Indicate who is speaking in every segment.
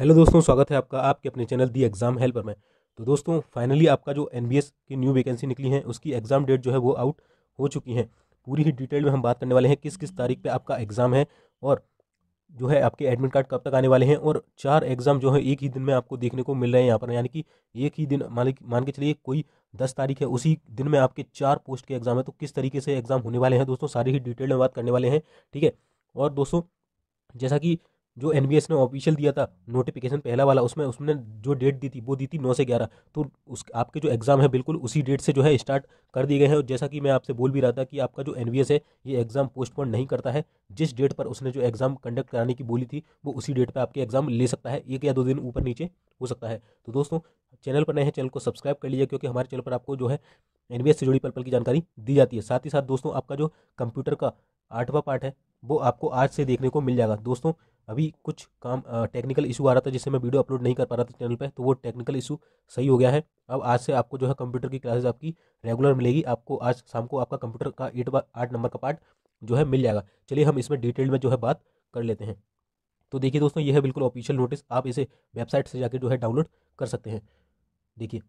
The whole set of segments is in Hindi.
Speaker 1: हेलो दोस्तों स्वागत है आपका आपके अपने चैनल दी एग्ज़ाम हेल्पर में तो दोस्तों फाइनली आपका जो एन की न्यू वैकेंसी निकली है उसकी एग्ज़ाम डेट जो है वो आउट हो चुकी है पूरी ही डिटेल में हम बात करने वाले हैं किस किस तारीख पे आपका एग्ज़ाम है और जो है आपके एडमिट कार्ड कब तक आने वाले हैं और चार एग्ज़ाम जो है एक ही दिन में आपको देखने को मिल रहे हैं यहाँ पर यानी कि एक ही दिन मान मान के चलिए कोई दस तारीख है उसी दिन में आपके चार पोस्ट के एग्ज़ाम है तो किस तरीके से एग्ज़ाम होने वाले हैं दोस्तों सारी ही डिटेल में बात करने वाले हैं ठीक है और दोस्तों जैसा कि जो एन ने ऑफिशियल दिया था नोटिफिकेशन पहला वाला उसमें उसने जो डेट दी थी वो दी थी नौ से ग्यारह तो उस आपके जो एग्ज़ाम है बिल्कुल उसी डेट से जो है स्टार्ट कर दिए गए हैं और जैसा कि मैं आपसे बोल भी रहा था कि आपका जो एन है ये एग्ज़ाम पोस्टपोन नहीं करता है जिस डेट पर उसने जो एग्ज़ाम कंडक्ट कराने की बोली थी वो उसी डेट पर आपके एग्ज़ाम ले सकता है एक या दो दिन ऊपर नीचे हो सकता है तो दोस्तों चैनल पर नए हैं चैनल को सब्सक्राइब कर लीजिए क्योंकि हमारे चैनल पर आपको जो है एन से जुड़ी पल पल की जानकारी दी जाती है साथ ही साथ दोस्तों आपका जो कंप्यूटर का आठवां पार्ट है वो आपको आज से देखने को मिल जाएगा दोस्तों अभी कुछ काम टेक्निकल इशू आ रहा था जिससे मैं वीडियो अपलोड नहीं कर पा रहा था चैनल पे तो वो टेक्निकल इशू सही हो गया है अब आज से आपको जो है कंप्यूटर की क्लासेस आपकी रेगुलर मिलेगी आपको आज शाम को आपका कंप्यूटर का एट आठ नंबर का पार्ट जो है मिल जाएगा चलिए हम इसमें डिटेल में जो है बात कर लेते हैं तो देखिए दोस्तों यह है बिल्कुल ऑफिशियल नोटिस आप इसे वेबसाइट से जाकर जो है डाउनलोड कर सकते हैं देखिए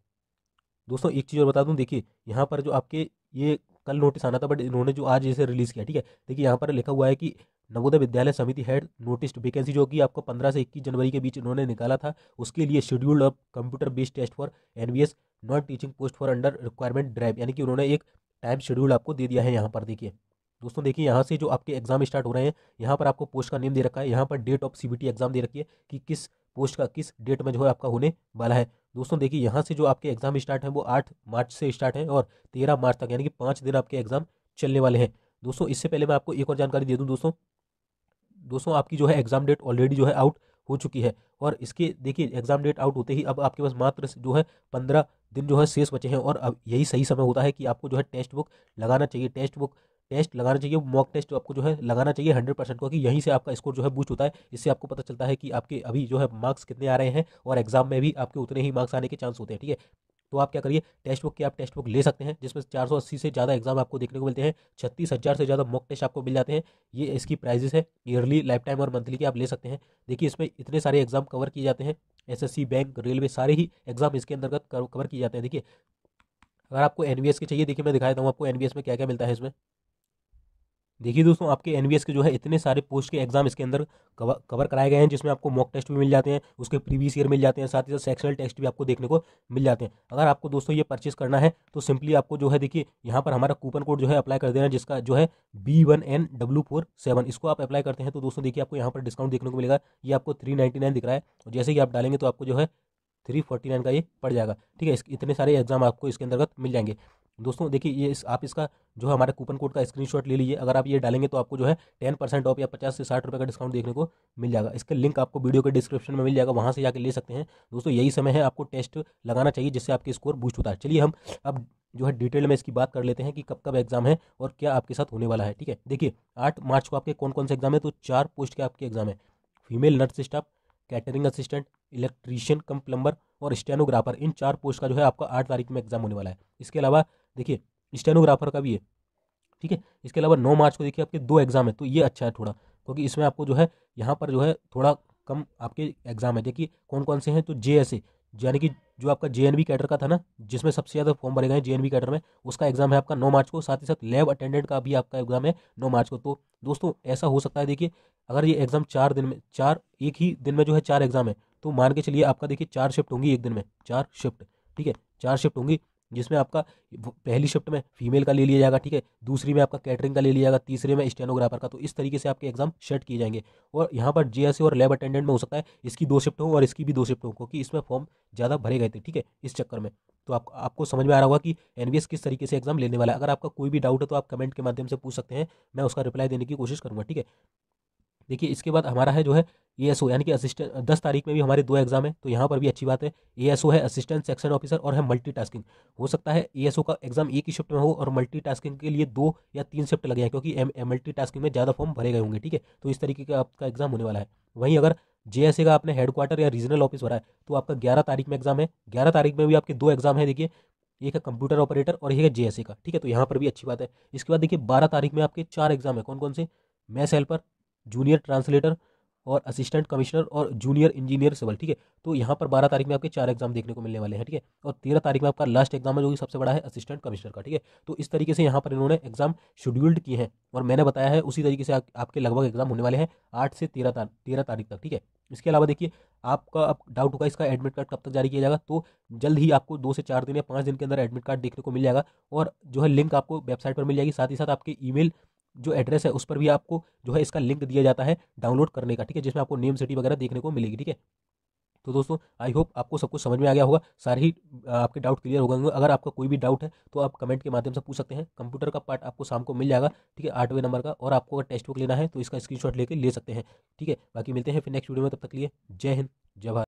Speaker 1: दोस्तों एक चीज़ और बता दूं देखिए यहाँ पर जो आपके ये कल नोटिस आना था बट इन्होंने जो आज इसे रिलीज़ किया ठीक है देखिए यहाँ पर लिखा हुआ है कि नवोदय विद्यालय समिति हेड नोटिस वैकेंसी जो कि आपको 15 से 21 जनवरी के बीच इन्होंने निकाला था उसके लिए scheduled of computer based test for an non S teaching post for under requirement drive यानी कि उन्होंने एक टाइम शेड्यूल आपको दे दिया है यहाँ पर देखिए दोस्तों देखिए यहाँ से जो आपके एग्जाम स्टार्ट हो रहे हैं यहाँ पर आपको पोस्ट का नेम दे रखा है यहाँ पर डेट ऑफ सी एग्जाम दे रखी है कि किस पोस्ट का किस डेट में जो है आपका होने वाला है दोस्तों देखिए यहाँ से जो आपके एग्जाम स्टार्ट हैं वो आठ मार्च से स्टार्ट हैं और तेरह मार्च तक यानी कि पाँच दिन आपके एग्जाम चलने वाले हैं दोस्तों इससे पहले मैं आपको एक और जानकारी दे दूँ दोस्तों दोस्तों आपकी जो है एग्जाम डेट ऑलरेडी जो है आउट हो चुकी है और इसके देखिए एग्जाम डेट आउट होते ही अब आपके पास मात्र जो है पंद्रह दिन जो है शेष बचे हैं और अब यही सही समय होता है कि आपको जो है टेक्स्ट बुक लगाना चाहिए टेक्स्ट बुक टेस्ट लगाना चाहिए मॉक टेस्ट आपको जो है लगाना चाहिए हंड्रेड परसेंट क्योंकि यहीं से आपका स्कोर जो है बूस्ट होता है इससे आपको पता चलता है कि आपके अभी जो है मार्क्स कितने आ रहे हैं और एग्जाम में भी आपके उतने ही मार्क्स आने के चांस होते हैं ठीक है तो आप क्या करिए टेस्ट बुक की आप टेस्ट बुक ले सकते हैं जिसमें चार सौ अस्सी से ज़्यादा एग्जाम आपको देखने को मिलते हैं छत्तीस हज़ार से ज़्यादा मॉक टेस्ट आपको मिल जाते हैं ये इसकी प्राइजेस है ईयरली लाइफ टाइम और मंथली के आप ले सकते हैं देखिए इसमें इतने सारे एग्जाम कवर किए जाते हैं एसएससी बैंक रेलवे सारे ही एग्जाम इसके अंतर्गत कवर किए जाते हैं देखिए अगर आपको एन के चाहिए देखिए मैं दिखाता हूँ आपको एन में क्या क्या मिलता है इसमें देखिए दोस्तों आपके एन के जो है इतने सारे पोस्ट के एग्जाम इसके अंदर कवर कराए गए हैं जिसमें आपको मॉक टेस्ट भी मिल जाते हैं उसके प्रीवियस ईयर मिल जाते हैं साथ ही साथ सेक्शनल टेस्ट भी आपको देखने को मिल जाते हैं अगर आपको दोस्तों ये परचेस करना है तो सिंपली आपको जो है देखिए यहाँ पर हमारा कूपन कोड जो है अप्लाई कर देना जिसका जो है B one N W four seven इसको आप अप्लाई करते हैं तो दोस्तों देखिए आपको यहाँ पर डिस्काउंट देखने को मिलेगा ये आपको थ्री नाइन्टी नाइन दिख रहा है और जैसे ही आप डालेंगे तो आपको जो है थ्री फोर्टी नाइन का ये पड़ जाएगा ठीक है इतने सारे एग्जाम आपको इसके अंतर्गत मिल जाएंगे दोस्तों देखिए ये इस, आप इसका जो है हमारे कूपन कोड का स्क्रीनशॉट ले लीजिए अगर आप ये डालेंगे तो आपको जो है टेन परसेंट ऑफ या पचास से साठ रुपये का डिस्काउंट देखने को मिल जाएगा इसका लिंक आपको वीडियो के डिस्क्रिप्शन में मिल जाएगा वहाँ से जाकर ले सकते हैं दोस्तों यही समय है आपको टेस्ट लगाना चाहिए जिससे आपके स्कोर बूस्ट होता है चलिए हम अब जो है डिटेल में इसकी बात कर लेते हैं कि कब कब एग्जाम है और क्या आपके साथ होने वाला है ठीक है देखिए आठ मार्च को आपके कौन कौन से एग्जाम है तो चार पोस्ट के आपके एग्जाम है female nurse staff catering assistant electrician cum plumber और स्टेनोग्राफर इन चार पोस्ट का जो है आपका आठ तारीख में एग्जाम होने वाला है इसके अलावा देखिए स्टेनोग्राफर का भी है ठीक है इसके अलावा नौ मार्च को देखिए आपके दो एग्ज़ाम है तो ये अच्छा है थोड़ा क्योंकि इसमें आपको जो है यहाँ पर जो है थोड़ा कम आपके एग्ज़ाम है देखिए कौन कौन से हैं तो जे एस ए यानी कि जो आपका जे एन कैडर का था ना जिसमें सबसे ज़्यादा फॉर्म भरे गए जे एन कैडर में उसका एग्जाम है आपका नौ मार्च को साथ ही साथ लैब अटेंडेंट का भी आपका एग्जाम है नौ मार्च को तो दोस्तों ऐसा हो सकता है देखिए अगर ये एग्जाम चार दिन में चार एक ही दिन में जो है चार एग्जाम है तो मान के चलिए आपका देखिए चार शिफ्ट होंगी एक दिन में चार शिफ्ट ठीक है चार शिफ्ट होंगी जिसमें आपका पहली शिफ्ट में फीमेल का ले लिया जाएगा ठीक है दूसरी में आपका कैटरिंग का ले लिया जाएगा तीसरे में स्टेनोग्राफर का तो इस तरीके से आपके एग्जाम सेट किए जाएंगे और यहाँ पर जे और लैब अटेंडेंट में हो सकता है इसकी दो शिफ्ट हो और इसकी भी दो शिफ्ट हो क्योंकि इसमें फॉर्म ज़्यादा भरे गए थे ठीक है इस चक्कर में तो आप, आपको समझ में आ रहा होगा कि एन किस तरीके से एग्जाम लेने वाला है अगर आपका कोई भी डाउट है तो आप कमेंट के माध्यम से पूछ सकते हैं मैं उसका रिप्लाई देने की कोशिश करूँगा ठीक है देखिए इसके बाद हमारा है जो है ए एस ओ यानी कि असिस्टेंट दस तारीख में भी हमारे दो एग्जाम है तो यहाँ पर भी अच्छी बात है ए एस ओ है असिस्टेंट सेक्शन ऑफिसर और है मल्टीटास्किंग हो सकता है ए का एग्जाम एक ही शिफ्ट में हो और टास्किंग के लिए दो या तीन शिफ्ट लगे हैं क्योंकि मल्टीटास्किंग में ज़्यादा फॉर्म भरे गए होंगे ठीक है तो इस तरीके का आपका एग्जाम होने वाला है वहीं अगर जे एस ए का आपने हेडक्वार्टर या रीजनल ऑफिस भरा है तो आपका ग्यारह तारीख में एग्जाम है ग्यारह तारीख में भी आपके दो एग्जाम है देखिए एक है कंप्यूटर ऑपरेटर और एक है ए का ठीक है तो यहाँ पर भी अच्छी बात है इसके बाद देखिए बारह तारीख में आपके चार एग्जाम है कौन कौन से मैस हेल्पर जूनियर ट्रांसलेटर और असिस्टेंट कमिश्नर और जूनियर इंजीनियर सिविल ठीक है तो यहाँ पर बारह तारीख में आपके चार एग्जाम देखने को मिलने वाले हैं ठीक है और तेरह तारीख में आपका लास्ट एग्जाम है जो कि सबसे बड़ा है असिस्टेंट कमिश्नर का ठीक है तो इस तरीके से यहाँ पर इन्होंने एग्जाम शेड्यूल्ड किए हैं और मैंने बताया है उसी तरीके से आप, आपके लगभग एग्जाम होने वाले हैं आठ से तेरह तेरह तारीख तक ठीक है इसके अलावा देखिए आपका अब डाउट होगा इसका एडमिट कार्ड कब तक जारी किया जाएगा तो जल्द ही आपको दो से चार दिन या पाँच दिन के अंदर एडमिट कार्ड देखने को मिल जाएगा और जो है लिंक आपको वेबसाइट पर मिल जाएगी साथ ही साथ आपके ईमेल जो एड्रेस है उस पर भी आपको जो है इसका लिंक दिया जाता है डाउनलोड करने का ठीक है जिसमें आपको नेम सिटी वगैरह देखने को मिलेगी ठीक है तो दोस्तों आई होप आपको सब कुछ समझ में आ गया होगा सारे ही आपके डाउट क्लियर हो गए होंगे अगर आपका कोई भी डाउट है तो आप कमेंट के माध्यम से पूछ सकते हैं कंप्यूटर का पार्ट आपको शाम को मिल जाएगा ठीक है आठवें नंबर का और आपको अगर टेस्ट बुक लेना है तो इसका स्क्रीनशॉट लेके ले सकते हैं ठीक है बाकी मिलते हैं फिर नेक्स्ट वीडियो में तब तक लिए जय हिंद जय भारत